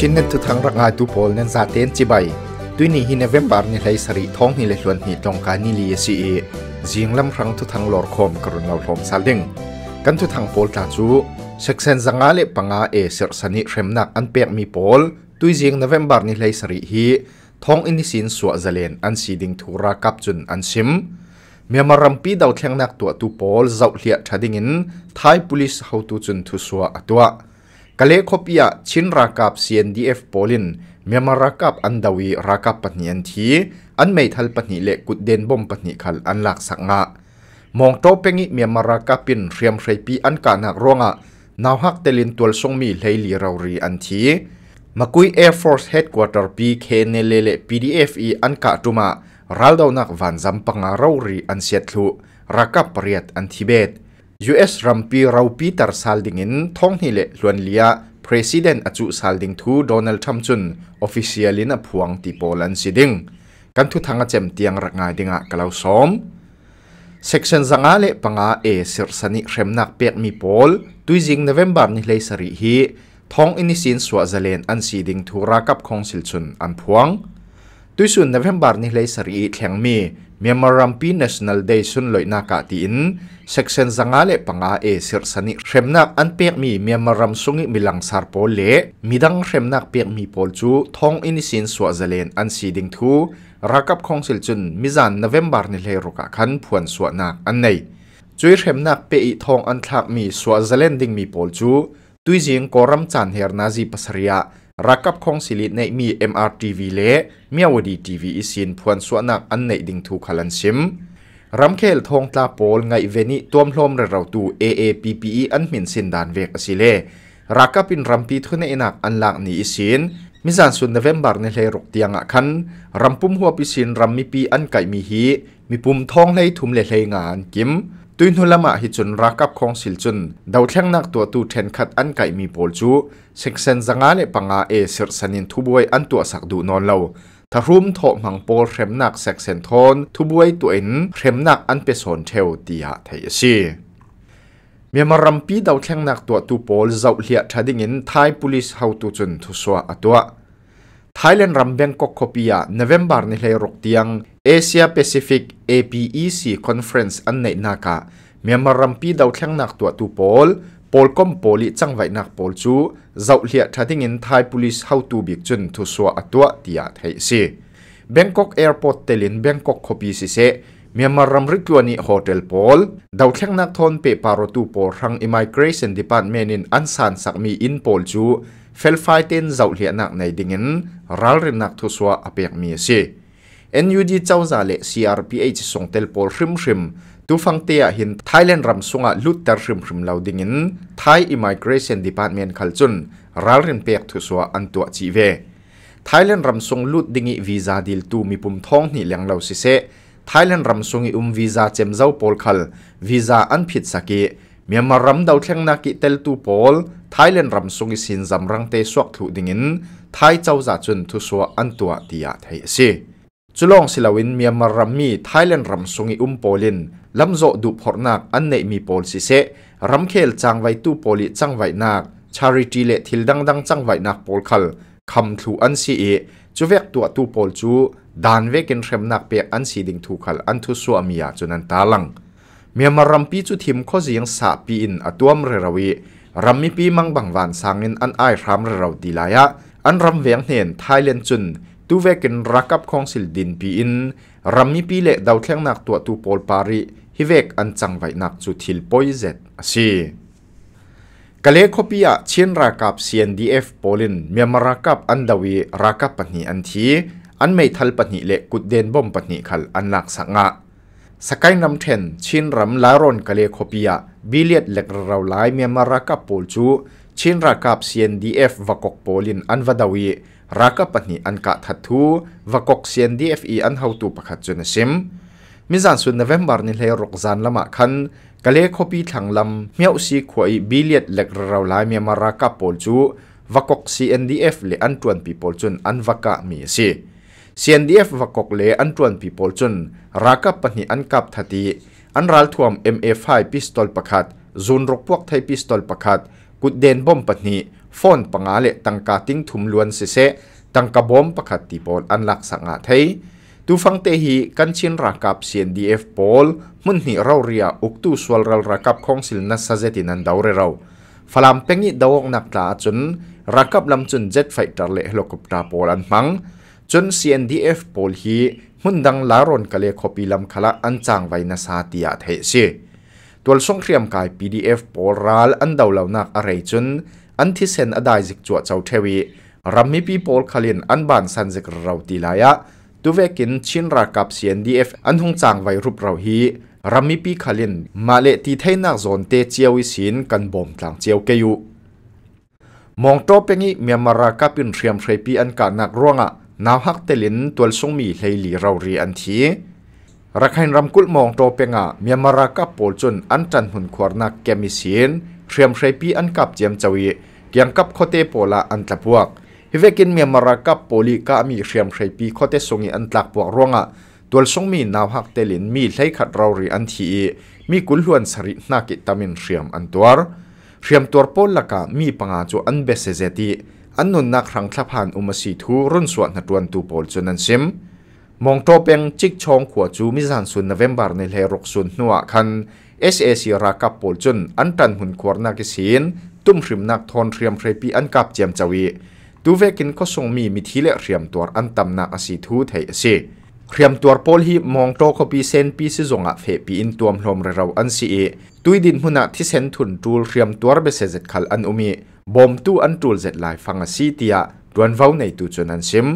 ชินนเนทุทังรักงายตูพอลเนนซาเตนจิบตุยนี่ฮินเวมบาร์นี่ไรสรีท้องนี่ลลวนนี่ตรงการนี่ลีเอซีเอจิงลำครั้งทุทังหลอดคมกรุณเราลอมซาเด้งกันทุทังพอลตาจูเซ็กเซนจังอาเลปังอาเอเซอร์สันิเรมนักอันเปียกมีพอลตุยจิงเวมบาร์นี่ไรสรีฮีท้องอินิสินสวะเจเลนอันสีดิงทุรากับจุนอันซิม เมื่อมารัมปีดาวเทียงนักตัวตูพอลเจ้าเลียชาดิงินไทยพุลิสเฮาตูจุนทุสวะตัวกะเลคบเอียชินรากับ CNDF โปลินเมียมารากับอันดาวี รากับปนิยันทีอันไม่ทัลปนิเลกุดเดนบอมปนิขัลอันหลักสังะมองโตเปงิเมียมารากับปินเรียมไรปีอันกานักร่วงะนาวฮักเตลินตัวทรงมีเลลีรารีอันทีมาคุย Air Force Headquarter เเน P K N L L P D F E อันกะตุมารัลดาวนักวันจำปังอารารีอันเสียทลุรากับเรียตอันทิเบต US รัมปีราปีตัดสัลดิงินท่องนิเล่ลวนเลียประธาน e n t อาจุสลดิงทูโดนัลด์ทรัมป์จุนออฟฟิเชียลินะพวงติโปลันซิดิงกันทุทางเจมเตียงรักงายดิงะกล่าวสมเซกชั o นสังเกตปังอาเอสิรสนิเรมนักเปียกมีโปลตุยจิงเนเวมบาร์นี้เลยสริฮีท่องอินิสินสวาเลนอันซิดิงทูรักับคองสิลชุนอันพวงตุยซุนเนเวมบาร์นี้เลยสริแข็งมี Miamarampi National Day sun loi na ka tiin, section zangale panga e sirsani remnak an pek mi miamaram sungi milang sarpo le, midang remnak pek mi pol chu thong inisin swa zalen an siding thu, rakap kongsil chun mizan November ni le ruka khan puan swa na an nei. Chui remnak pe i thong an thak mi swa zalen ding mi pol chu, tuizing koram chan her na zi pasaria, รักกับคงสิลิตในมี MRTV เละเมียวดี TV อีสินพวนสวนักอันในดิงทูขลันซิมรำเคลทองตาโปลไงเวนิตัวมลมเราตู AAPPE อันมินสินดานเวกสิเลรักกับป็นรำปีทุนในนักอันหลังนี้อีสินมิจานสุนเนเวมบาร์ในเลรกเตียงอ่ะคันรำปุ่มหัวปีสินรำมีปีอันไก่มีฮีมีปุ่มทองใลยทุมเลเลงานกิมตุยนุลมะฮิจุนรักับของสิลจุนดาวเทียงนักตัวตูเทนขัดอันไก่มีโอลจูเซ็กเซนจังาเลปังอาเอเสิรสันินทุบวยอันตัวสักดูนอนเลวทารุมโถมังโปเข็มนักเซ็กเซนทอนทุบวยตัวอินเข็มนักอันเปโซนเทวตียาไทยซีเมื่อมารัปีดาวเทียงนักตัวตูโอลเจ้าเลียทัดิงินไทยพุลิสเฮาตุจุนทุสวาอตัว Thailand ram Bangkok kopia November ni hlei rok tiang Asia Pacific APEC conference an nei naka Myanmar ram pi dau thlang nak tua tu pol pol kom poli changwai nak pol chu zau hlia thating in Thai police how to big chun thu so atwa tia thei si Bangkok airport telin Bangkok kopi si se Myanmar ram rit luani hotel pol dau thlang nak thon pe paro tu pol rang immigration department in ansan sakmi in pol chu hiện felfaitin zau hlianak nei dingin ralrinak thuswa apek mi si NUD chawza le CRPH songtel pol hrim hrim tu fangtea hin Thailand ram sunga lutter hrim hrim lo dingin Thai Immigration Department khalchun ralrin pek thuswa antua chi ve Thailand ram sung lut dingi visa dil tu mi bùm thong ni leng lo si se Thailand ram sungi um visa chem zau pol khal visa an phit saki เมียมารำมดาวเทียงนักกิเตลตูปอลไทยเลนรัมสุงิสินจำรังเตสวกถูดิ่งินไทยเจ้าจ่าจุนทุสวอันตัวตียาไทยสิจุลองสิลาวินเมียมารำมีไทยเลนรัมสุงอิอุมปอลินลำโจดูพอนักอันเนมีปอลสิเซรัมเคลจังไวตูปอลิจังไวนัก ชาริตีเลทิลดังดังจังไวนักปอลคัลคำทูอันสีเอจูเวกตัวตูปอลจู ดานเวกินเทมนักเปียอันสีดิงทูคัลอันทุสวมียาจุนันตาลังเมียมารัมปีจุทิมข้อเสียงสะปีอินอตัวมเรรวีรัมมีปีมังบังวานสังเินอันไอรามเรราวดีลายะอันรัมเวียงเห็นไทยเลนจุนตูเวกินรักับของสิลดินปีอินรัมมีปีเละดาวเทียงนักตัวตูปอลปารีฮิเวกอันจังไวนักจุทิลปอยเซตสีกะเลคปียเชียนรากับ CNDF โปลินเมียมารากับอันดาวีรากับปนีอันทีอันไม่ทัลปนีเละกุดเดนบอมปนีขัลอันหลักสังะสกายน้ำเทนชินรำลารอนกะเลคบียบิเลียดเล็กเราลายเมียมารักปูจูชินรักับซีเอ็นดีเอฟวกกโปลินอันวดาวีรักับตนีอันกะทัดทูวกกซีเอ็นดีเอฟอีอันเฮาตูปะขัดจนซิมมิจันสุนเนเวมบาร์นิเลรกจันละมาคันกะเลคปีทางลำเมียวซีควยบิเลียดเล็กเราลายเมียมารักปูจูวกกซีเอ็นดีเอฟเลอันตวนปีปูจุนอันวกะมีซีซีเอนดีเอฟวกกเลอันตวนปีปูจุนรากับปนิอันกับทัตีอันรัลทวม MA5 พิสตอลประคัดซูนรกพวกไทยพิสตอลประคัดกุดเดนบอมปนิฟอนปังอาเลตังกาติงทุมลวนเสเซตังกะบอมประคัดตีบอลอันลักสังอาไทยตูฟังเตหีกันชินรักับเซียนดีเอฟบอลมุนหิเราเรียอุกตูสวลรัลรักับของสิลนัสซาเจตินันดาวเรเราฟลามเปงิีดาวงนักตาจนรักับลำจนเจ็ดไฟตาเลฮโลกคอปตาบอลอันมังจน CNDF บอลฮีุ่นดังลารอนกะเลขปีลำคละอันจางไว้นาซาติยาเทเีตัวส่งเรียมกาย PDF ปอรัลอันดาวเหล่านักอะไรจนอันที่เซนอดายจิกจวดเจ้าเทวีรัมมีปีโอลคลินอันบานสันจิกเราตีลายะตัวเวกินชินรากับเซียนดีเอฟอันหงจางไวรูปเราฮีรัมมีปีคลินมาเลตีเทนักโซนเตเจียววิสินกันบอมต่างเจียวเกยุมองโตเป็งี้เมียมารากับอินเทียมเทปีอันกานักร่วงอ่ะนาวฮักเตลินตัวสงมีเฮลีเราเรียนทีรักให้รำกุลมองโตเปงะเมียมารากับโปลจนอันจันหุ่นขวานักแกมิเสนเรียมใช้ปีอันกับเจียมจวีเกียงกับโคเตโปลาอันตะพวกฮิเวกินเมียมารากับโปลิกามีเรียมใช้ปีโคเตสงีอันตะัพวกร่วงะตัวสงมีนาวฮักเตลินมีไหลขัดเราเรียนทีมีกุลหวนสรินากิตามินเรียมอันตัวเรียมตัวโปลละกามีปังาจูอันเบสเซจิอันนุนนักรังทพานอุมาสีทูรุ่นสวนนัดวันตูปอลจนันซิมมองโตเปียงจิกชองขวจูมิจันสุนนเวมบาร์ในเฮรกสุนนัวคันเอสเอซีรากับโปลจนอันตันหุ่นขวรนักศีนตุ้มริมนักทอนเรียมเรปีอันกับเจียมจวีตูเวกินก็ทรงมีมิทิเลเรียมตัวอันตำนักอสีทูไทยสีเรียมตัวโปลฮีมองโตขปีเซนปีซิจงอะเฟปีอินตัวมลมเราอันซีตุยดินหุนักที่เซนทุนจูลเรียมตัวเบเซจคัลอันอุมีบอมตู้อันตูลเจ็ดลายฟังสีเตียดวนเว้าในตูจนันซิม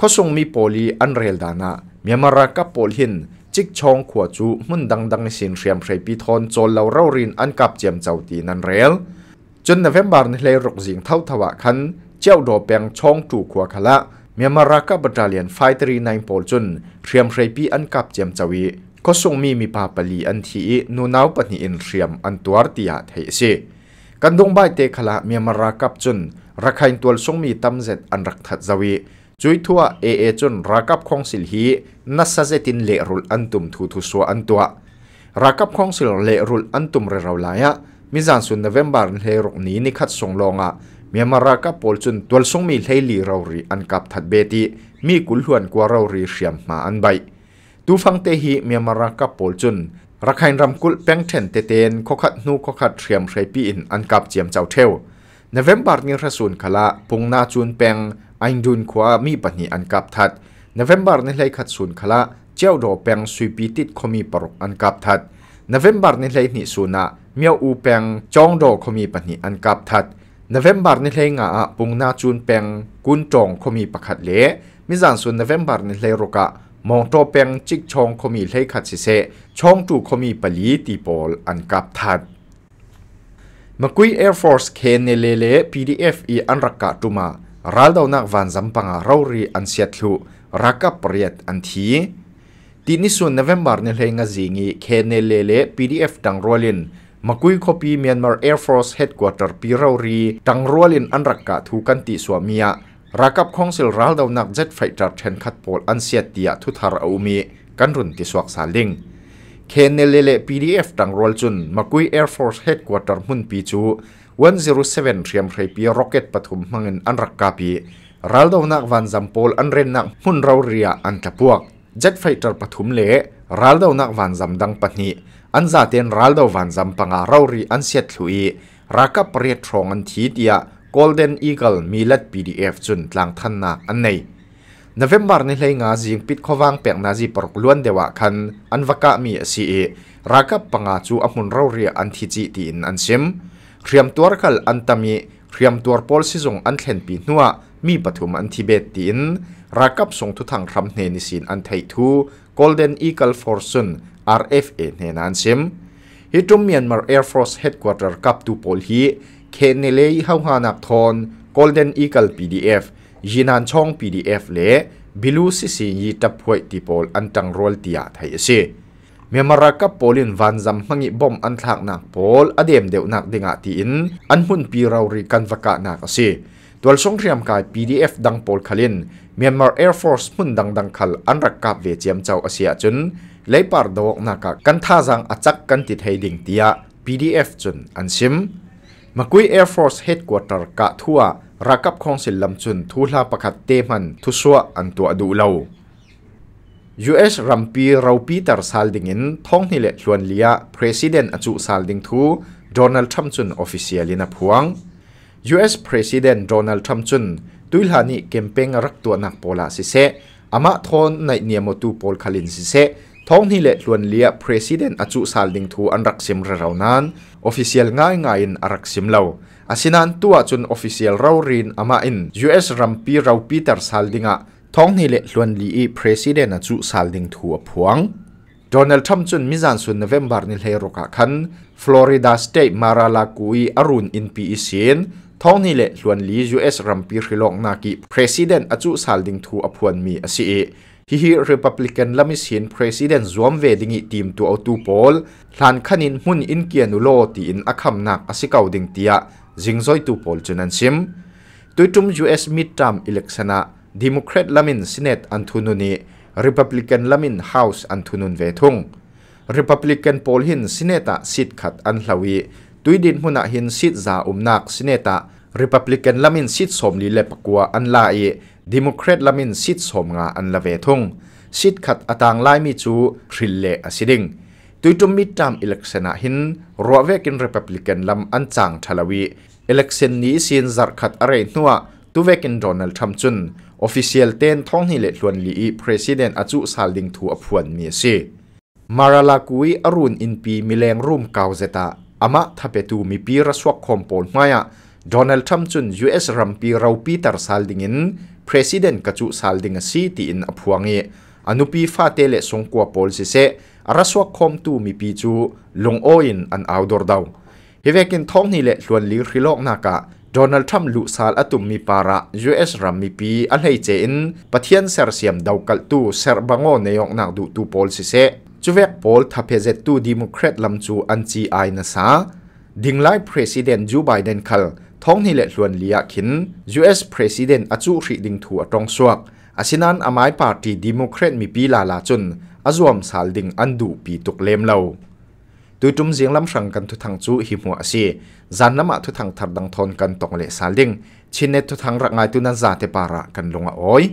ข้อส่งมีโพลีอันเรียลดานะมีมารักกับโพลินจิกชองขวจูมุนดังดังสินเรียมเรปีทอนจนเลาเร่ารินอันกับเจียมเจ้าตีนันเรลจนนเวมบาร์นเลรกสิงเท่าทวะคันเจ้าดอเปียงชองจูขวาละมีมารักกับบัตรเลียนไฟตรีในาโพลจนเรียมเรปีอันกับเจียมเจ้าวีก็ส่งมีมีปาปลีอันทีนูนาวปนิอินเรียมอันตัวตียาเทเซกันดงใบเตขละมีมารากับจนรักให้ตัวสงมีตำเจ็ดอันรักทัดจวีจุยทัวเอเอจนรักับของสิลฮีนัสเซตินเลรุลอันตุมทูทุสัวอันตัวรักับของสิลเลรุลอันตุมเรเราลายะมิจานสุนเนเวมบาร์เฮรุนี้นิคัดสงลงอ่ะมีมารากับปอลจนตัวสงมีเฮลีเรารีอันกับทัดเบตีมีกุลหวนกว่าเรารีเชียมมาอันใบตูฟังเตหีมีมารากับปอลจนรักไฮรำกุลเป้งเทนเตเตนขขัดนูขขัดเทียมเรปีอินอันกับเจียมเจ้าเทวในเวมบาร์นิรสุนคลาปุงนาจูนเปงอันดุนความีปัญญอันกับทัดในเวมบาร์นิเลยขัดสุนคลาเจ้าดอเปงสุยปีติดคมีปรกอันกับทัดในเวมบาร์นิเลนิสุนะเมียวอูเปงจองดอคมีปัญญอันกับทัดในเวมบาร์นิเลงาปุงนาจูนเปงกุนจองคมีประคัดเละมิจานสุนในเวมบาร์นิเลยรกะมองตัวเป็งจิกชองคมีเลขัดสิเซชงตูคมีปลีตีปอลอันกับทัดมกุย Air Force เคนเนเลเล PDF อีอันรักกะตุมารัลดาวนักวันจำปังรารีอันเสียทุรักกับเรียดอันทีตีนิสุนเนเวมบาร์เนเลงจิงีเคนเนเลเล PDF ดังรัวลินมกุยคบีเมียนมาร์ Air Force Headquarter ปีรารีดังรัวลินอันรักกะทูกันติสวามียรักับของสิลรัลดาวนักเจ็ดไฟจัดเชนคัดโพลอันเสียตียทุทาราอุมี กันรุนที่สวกสาลิงเคนเนเลเลพีดีเอฟดังรอลจุนมาคุยแอร์ฟอร์สเฮดควอเตอร์มุนปีจูวันศูรุ์เซเว่นเรียมไรปีร็อกเก็ตปฐุมมังเงินอันรักกาปีรัลดาวนักวันซัมโพลอันเรนนักมุนเราเรียอันตะพวกเจ็ดไฟจัดปฐุมเล่รัลดาวนักวันซัมดังปนีอันซาเตียนรัลดาววันซัมปังอาเราเรียอันเสียดลุยรักับเรียทรองอันทีเดีย Golden Eagle Milat PDF chun tlang than na an nei November ni hlei nga jing pit khowang pek na ji park luan dewa khan anwaka mi si e rakap panga chu a hmun ro ria an thi chi ti in an sim khriam tuar kal an tami khriam tuar pol si jong an thlen pi hnuwa mi pathum an thibet ti in rakap song thu thang ram hne ni sin an thei thu Golden Eagle Fortune RFA hne nan sim hi tum Myanmar Air Force Headquarter kap tu pol hi Kenele hau ha nap thon Golden Eagle PDF Jinan Chong PDF le Bilu si si yi taphuai tipol antang rol tia thai ase memara ka polin van zam mangi bom an thak nak pol adem deu nak dinga ti in an hun pi rau ri kan vaka nak ase tual song riam kai pdf dang pol khalin myanmar air force mun dang dang khal an rak kap ve chem chau asia chun leipar dok naka kan tha jang achak kan ti thei ding tia pdf chun an sim มากุย Air Force Headquarter กะทั่วรักับคงสิลลำจุนทุลาประคาศเตมันทุสวอันตัวดูเลา US รัมปีเราปีตรซาลดิงินท้องนี่แหละชวนเลีย President อจุซาลดิงทูโดนัลด์ทรัมป์จุนออฟฟิเชียลินะพวง US President โดนัลด์ทรัมป์จุนตุยลานิเกมเปงรักตัวนักโปลาสิเซอามาทอนในเนียมตูโปลคาลินสิเซท้องนี่แหละชวนเลีย President อจุซาลดิงทูอันรักเซมเรานั้น official ngai ngai in arak simlo asinan tua chun official ro rin ama in US rampi ro Peter Saldinga thong ni le hlon li i president a chu Salding thu a phuang Donald Trump chun mizan sun November ni hle roka khan Florida State Mar-a-Lago arun in PEC in thong ni le hlon li US rampi hrilong na ki president a chu Salding thu a phuan mi a si ฮิฮิรีพับลิกันลามิสินประธานสวมเวดิงิทีมตัวอุตูพอลหลังคันินมุ่นอินเกียนุโลตีอินอคัมนักอสิเกาดิงตียจิงโซยตูพอลจนันซิมตัวจุมยูเอสมิดทามอิเล็กชันาดิโมครตลามินซินเนตอันทุนุนีรีพับลิกันลามินเฮาส์อันทุนุนเวทุงรีพับลิกันพอลหินสินเนตสิทธิ์ขัดอันลาวีตัวดินมุ่นหินสิทธิ์จ่าอุมนักซินเนตรีพับลิกันลามินสิทธิ์สมลีเลปกัวอันลาเอดิมมแครตลามินสิทสมงาอันละเวทงสิทขัดอตางไลมีจูคริลเลอสิดิงตุยตุมมิตามอิเล็กเซนหินรัวเวกินรีพับลิกันลำอันจางทลวีอิเล็กเซนนี้สินจัดขัดอะไรนัวตุเวกินโดนัลด์ทรัมป์จุนออฟฟิเชียลเตนท้องนิเลตลวนลีประธานอาจุซาลดิงทูอพวนมีซีมาราลากุยอรุณอินปีมิเลงรูมเกาเซตาอามะทับเปตูมีปีรสวกคอมโพลมายโดนัลด์ทรัมป์จุนยูเอสรัมปีเราปีตาร์ซาลดิงิน president kachu salding si ti in aphuangi anupi fa tele songkwa policy se araswa khom tu mi pi chu long oin an outdoor daw hivekin thong ni le hluan li khrilok naka Donald Trump lu sal atum mi para US ram mi pi an hei che in pathian ser siam daw kal tu ser bango neyong nak du tu policy se chuwek pol thapezet tu democrat lam chu an chi ai na sa dinglai president Joe Biden khal ท้องนี่แหละ่วนเลียขิน US President อาจูริดิงถัวตรงสวกอาชินันอามายปาร์ตีดิโมแครตมีปีลาลาจนอาจวมสาลดิงอันดูปีตุกเลมเลาตุยจุ่มเสียงลำสังกันทุทังจูหิมัวสีจันน้ำมาทุทังถัดดังทนกันตองเลสาลดิงชินเนทุทังรักางตัวนั้นซาเตปาระกันลงอ้อย